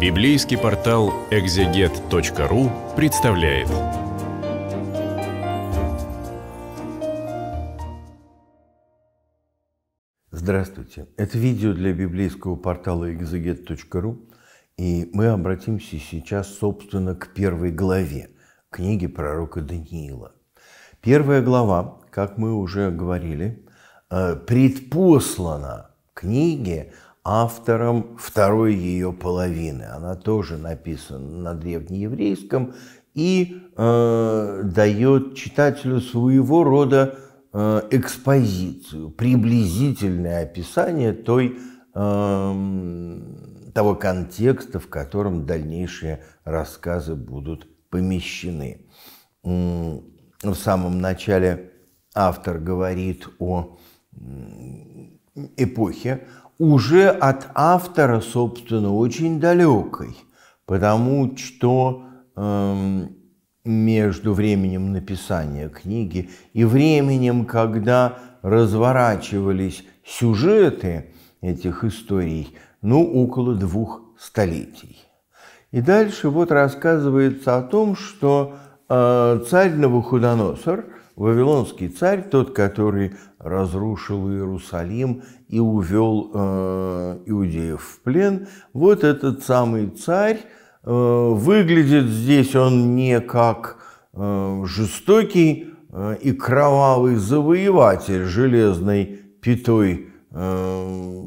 Библейский портал экзегет.ру представляет. Здравствуйте! Это видео для библейского портала экзегет.ру, и мы обратимся сейчас, собственно, к первой главе книги пророка Даниила. Первая глава, как мы уже говорили, э, предпослана книге автором второй ее половины. Она тоже написана на древнееврейском и э, дает читателю своего рода э, экспозицию, приблизительное описание той, э, того контекста, в котором дальнейшие рассказы будут помещены. В самом начале автор говорит о эпохе, уже от автора, собственно, очень далекой, потому что эм, между временем написания книги и временем, когда разворачивались сюжеты этих историй, ну, около двух столетий. И дальше вот рассказывается о том, что э, царь Навуходоносор Вавилонский царь, тот, который разрушил Иерусалим и увел э, иудеев в плен, вот этот самый царь э, выглядит здесь он не как э, жестокий э, и кровавый завоеватель железной пятой э,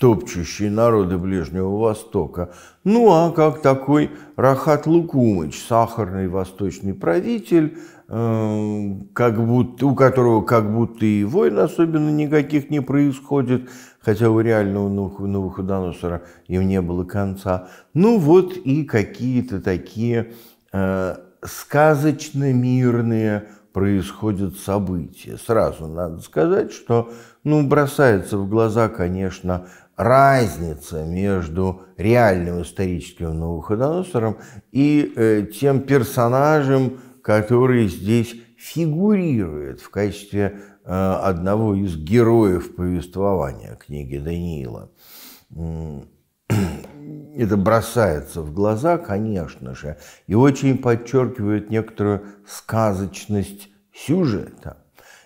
топчущие народы Ближнего Востока. Ну а как такой Рахат Лукумыч, сахарный восточный правитель, э, как будто, у которого как будто и войн особенно никаких не происходит, хотя у реального Новоходоносора им не было конца. Ну вот и какие-то такие э, сказочно мирные происходят события. Сразу надо сказать, что ну, бросается в глаза, конечно, разница между реальным историческим Новоходоносором и э, тем персонажем, который здесь фигурирует в качестве э, одного из героев повествования книги Даниила. Это бросается в глаза, конечно же, и очень подчеркивает некоторую сказочность сюжета.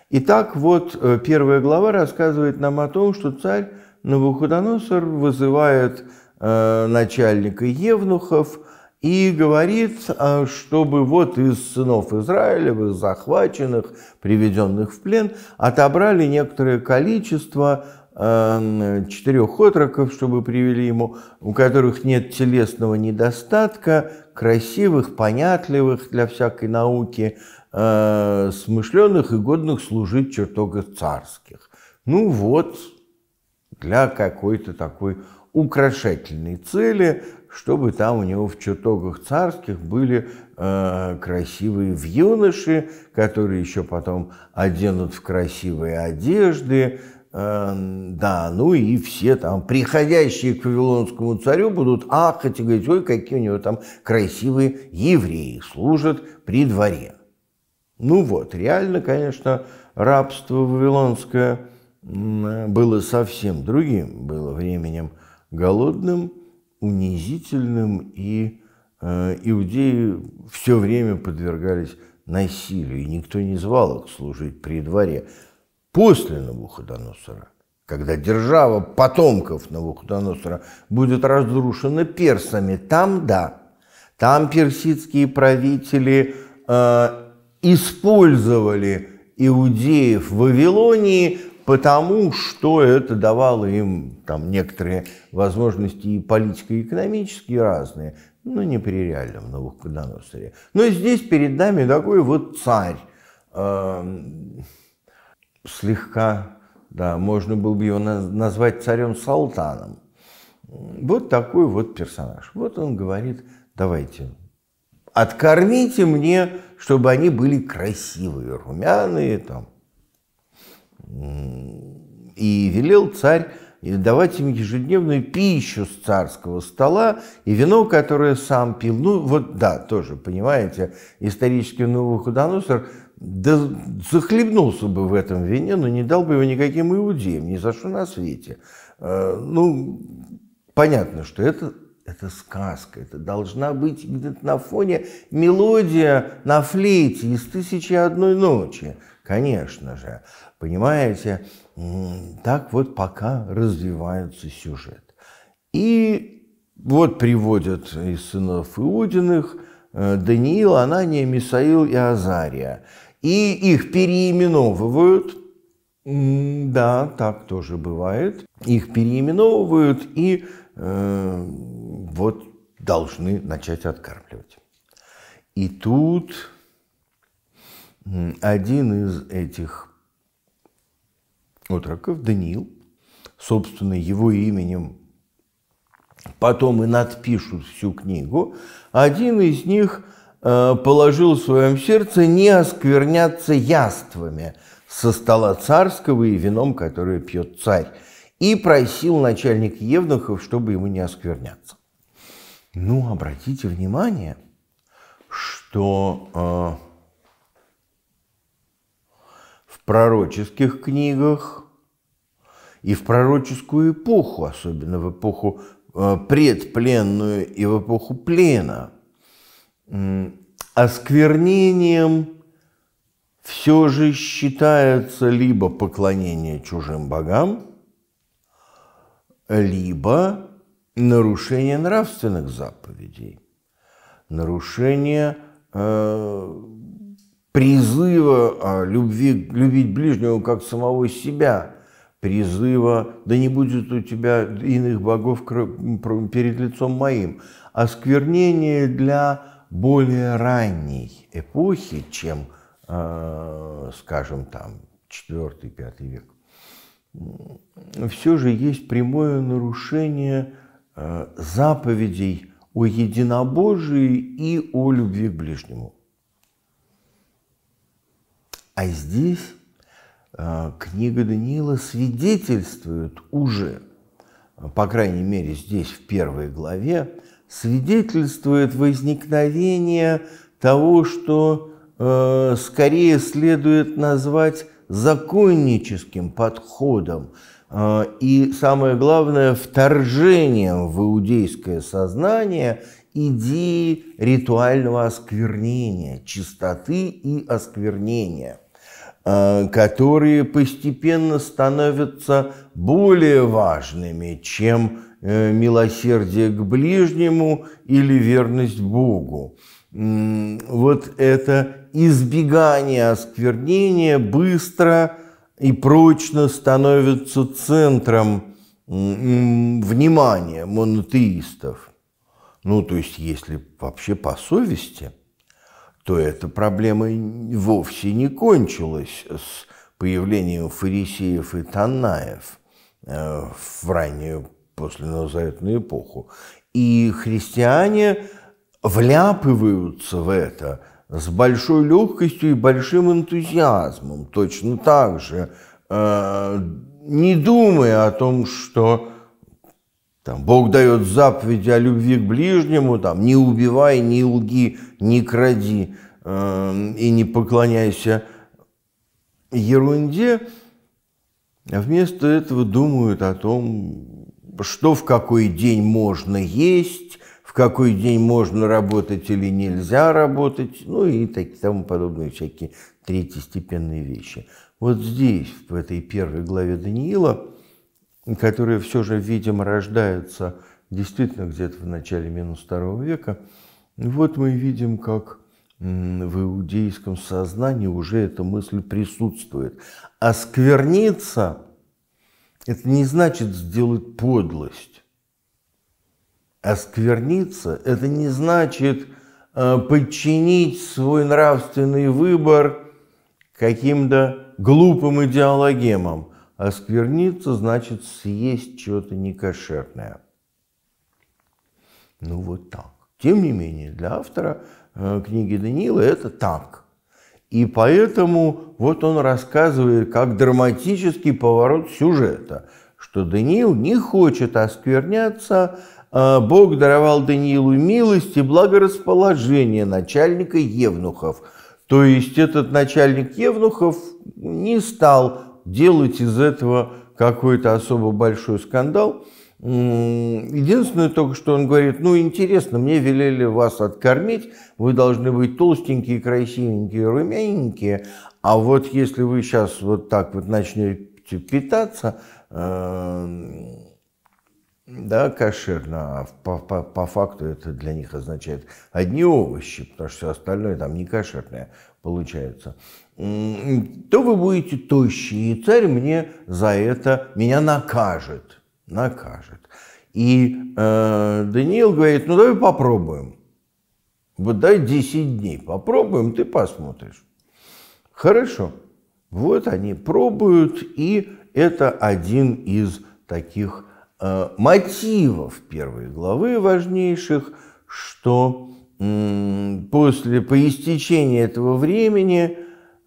Итак, вот э, первая глава рассказывает нам о том, что царь Навуходоносор вызывает э, начальника Евнухов и говорит, э, чтобы вот из сынов Израилевых, захваченных, приведенных в плен, отобрали некоторое количество э, четырех отроков, чтобы привели ему, у которых нет телесного недостатка, красивых, понятливых для всякой науки, э, смышленных и годных служить чертогах царских. Ну вот, для какой-то такой украшательной цели, чтобы там у него в чертогах царских были э, красивые юноши, которые еще потом оденут в красивые одежды, э, да, ну и все там приходящие к Вавилонскому царю будут ахать и говорить, ой, какие у него там красивые евреи служат при дворе. Ну вот, реально, конечно, рабство вавилонское – было совсем другим, было временем голодным, унизительным, и э, иудеи все время подвергались насилию, и никто не звал их служить при дворе. После Навуходоносора, когда держава потомков Навуходоносора будет разрушена персами, там да, там персидские правители э, использовали иудеев в Вавилонии потому что это давало им там некоторые возможности и политико экономические разные, но не при реальном Навуходоносоре. Но здесь перед нами такой вот царь, э, слегка, да, можно было бы его назвать царем-салтаном. Вот такой вот персонаж. Вот он говорит, давайте, откормите мне, чтобы они были красивые, румяные, там, и велел царь давать им ежедневную пищу с царского стола и вино, которое сам пил. Ну вот да, тоже, понимаете, исторический Новоходоносор да захлебнулся бы в этом вине, но не дал бы его никаким иудеям, ни за что на свете. Э, ну, понятно, что это это сказка, это должна быть где-то на фоне мелодия на флейте из «Тысячи одной ночи». Конечно же, понимаете, так вот пока развивается сюжет. И вот приводят из сынов Иудиных э, Даниил, Анания, Мисаил и Азария. И их переименовывают. Да, так тоже бывает. Их переименовывают и э, вот должны начать откармливать. И тут один из этих отроков, Даниил, собственно, его именем потом и надпишут всю книгу, один из них э, положил в своем сердце не оскверняться яствами со стола царского и вином, которое пьет царь, и просил начальник Евнухов, чтобы ему не оскверняться. Ну, обратите внимание, что э, пророческих книгах и в пророческую эпоху, особенно в эпоху э, предпленную и в эпоху плена, осквернением все же считается либо поклонение чужим богам, либо нарушение нравственных заповедей, нарушение э, призыва а, любви, любить ближнего как самого себя, призыва «да не будет у тебя иных богов перед лицом моим», осквернение для более ранней эпохи, чем, а, скажем, там, 4-5 век, все же есть прямое нарушение а, заповедей о единобожии и о любви к ближнему. А здесь э, книга Даниила свидетельствует уже, по крайней мере здесь в первой главе, свидетельствует возникновение того, что э, скорее следует назвать законническим подходом э, и, самое главное, вторжением в иудейское сознание идеи ритуального осквернения, чистоты и осквернения – Э, которые постепенно становятся более важными, чем э, милосердие к ближнему или верность Богу. Вот это избегание осквернения быстро и прочно становится центром внимания монотеистов. Ну, то есть, если вообще по совести – то эта проблема вовсе не кончилась с появлением фарисеев и танаев э, в раннюю посленазаветную эпоху. И христиане вляпываются в это с большой легкостью и большим энтузиазмом, точно так же, э, не думая о том, что там Бог дает заповеди о любви к ближнему, там не убивай, не лги, не кради э, и не поклоняйся ерунде, а вместо этого думают о том, что в какой день можно есть, в какой день можно работать или нельзя работать, ну и такие тому подобные всякие третьестепенные вещи. Вот здесь, в этой первой главе Даниила, которые все же, видимо, рождаются действительно где-то в начале минус второго века, вот мы видим, как в иудейском сознании уже эта мысль присутствует. А скверниться – это не значит сделать подлость. А скверниться – это не значит э, подчинить свой нравственный выбор каким-то глупым идеологемам – Оскверниться а значит съесть что-то некошерное. Ну вот так. Тем не менее, для автора э, книги Даниила это танк. И поэтому вот он рассказывает, как драматический поворот сюжета, что Даниил не хочет оскверняться, а Бог даровал Даниилу милость и благорасположение начальника Евнухов. То есть этот начальник Евнухов не стал делать из этого какой-то особо большой скандал. Единственное только, что он говорит, ну интересно, мне велели вас откормить, вы должны быть толстенькие, красивенькие, румяненькие, а вот если вы сейчас вот так вот начнете питаться, э да, кошерно. А по, по, по факту это для них означает одни овощи, потому что все остальное там не кошерное получается. То вы будете тощие, и царь мне за это меня накажет. Накажет. И э, Даниил говорит, ну давай попробуем. Вот дай 10 дней, попробуем, ты посмотришь. Хорошо. Вот они пробуют, и это один из таких Э, мотивов первой главы важнейших, что после, по истечении этого времени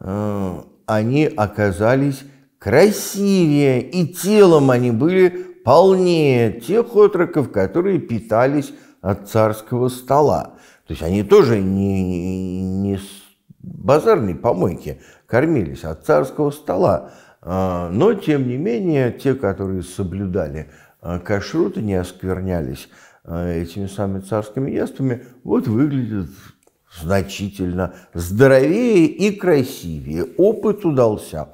э, они оказались красивее, и телом они были полнее тех отроков, которые питались от царского стола. То есть они тоже не, не с базарной помойки кормились от царского стола, э, но тем не менее те, которые соблюдали Э, кашруты не осквернялись э, этими самыми царскими яствами, вот выглядят значительно здоровее и красивее. Опыт удался.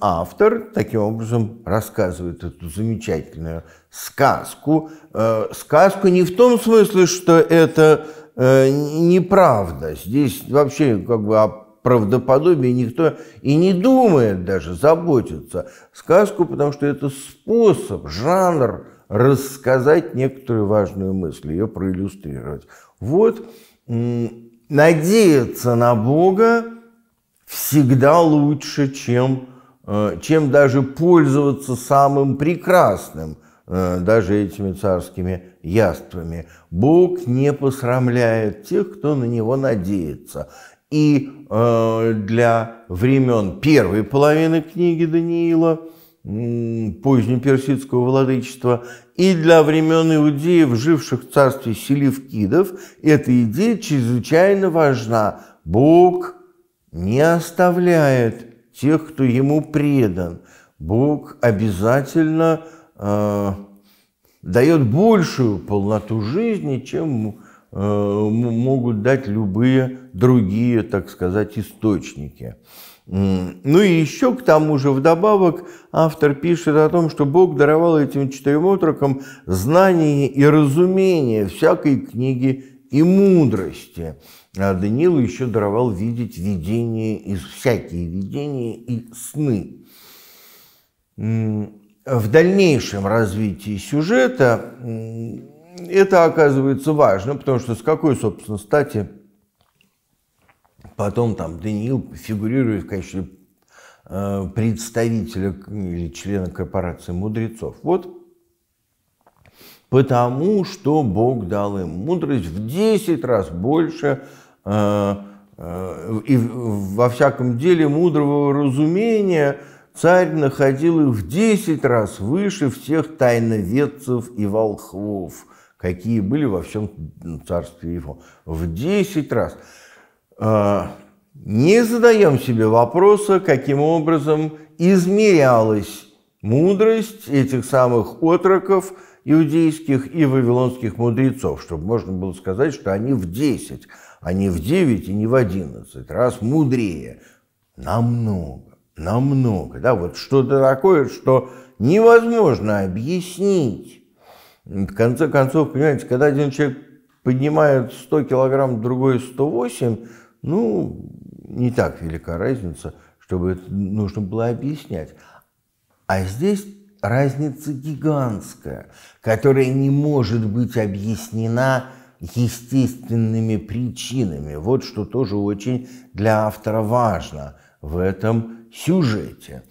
Автор таким образом рассказывает эту замечательную сказку. Э, сказку не в том смысле, что это неправда. Здесь вообще как бы правдоподобии никто и не думает даже заботиться. Сказку, потому что это способ, жанр рассказать некоторую важную мысль, ее проиллюстрировать. Вот надеяться на Бога всегда лучше, чем, э, чем даже пользоваться самым прекрасным, э, даже этими царскими яствами. Бог не посрамляет тех, кто на него надеется и э, для времен первой половины книги Даниила, позднеперсидского владычества, и для времен иудеев, живших в царстве селевкидов, эта идея чрезвычайно важна. Бог не оставляет тех, кто ему предан. Бог обязательно э, дает большую полноту жизни, чем Э, могут дать любые другие, так сказать, источники. Ну и еще к тому же вдобавок автор пишет о том, что Бог даровал этим четырем отрокам знание и разумение всякой книги и мудрости. А Даниилу еще даровал видеть видения и всякие видения и сны. В дальнейшем развитии сюжета это оказывается важно, потому что с какой, собственно, стати потом там Даниил фигурирует в качестве э, представителя или члена корпорации мудрецов. Вот потому что Бог дал им мудрость в 10 раз больше э, э, и во всяком деле мудрого разумения царь находил их в 10 раз выше всех тайноведцев и волхвов, какие были во всем царстве его. В 10 раз. А, не задаем себе вопроса, каким образом измерялась мудрость этих самых отроков иудейских и вавилонских мудрецов, чтобы можно было сказать, что они в 10, а не в 9 и не в 11 раз мудрее. Намного, намного. Да, вот что-то такое, что невозможно объяснить в конце концов, понимаете, когда один человек поднимает 100 килограмм, другой 108, ну, не так велика разница, чтобы это нужно было объяснять. А здесь разница гигантская, которая не может быть объяснена естественными причинами. Вот что тоже очень для автора важно в этом сюжете.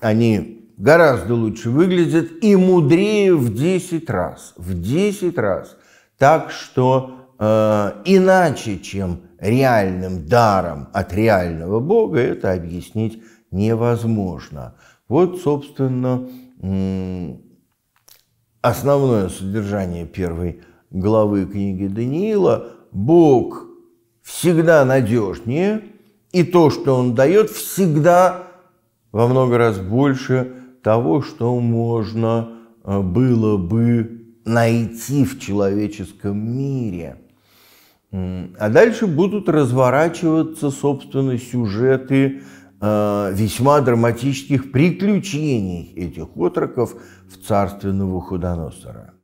Они гораздо лучше выглядят и мудрее в 10 раз. В 10 раз. Так что э, иначе, чем реальным даром от реального Бога, это объяснить невозможно. Вот, собственно, основное содержание первой главы книги Даниила. Бог всегда надежнее, и то, что он дает, всегда во много раз больше того, что можно э, было бы найти в человеческом мире. А дальше будут разворачиваться, собственно, сюжеты э, весьма драматических приключений этих отроков в царственного Ходоносора.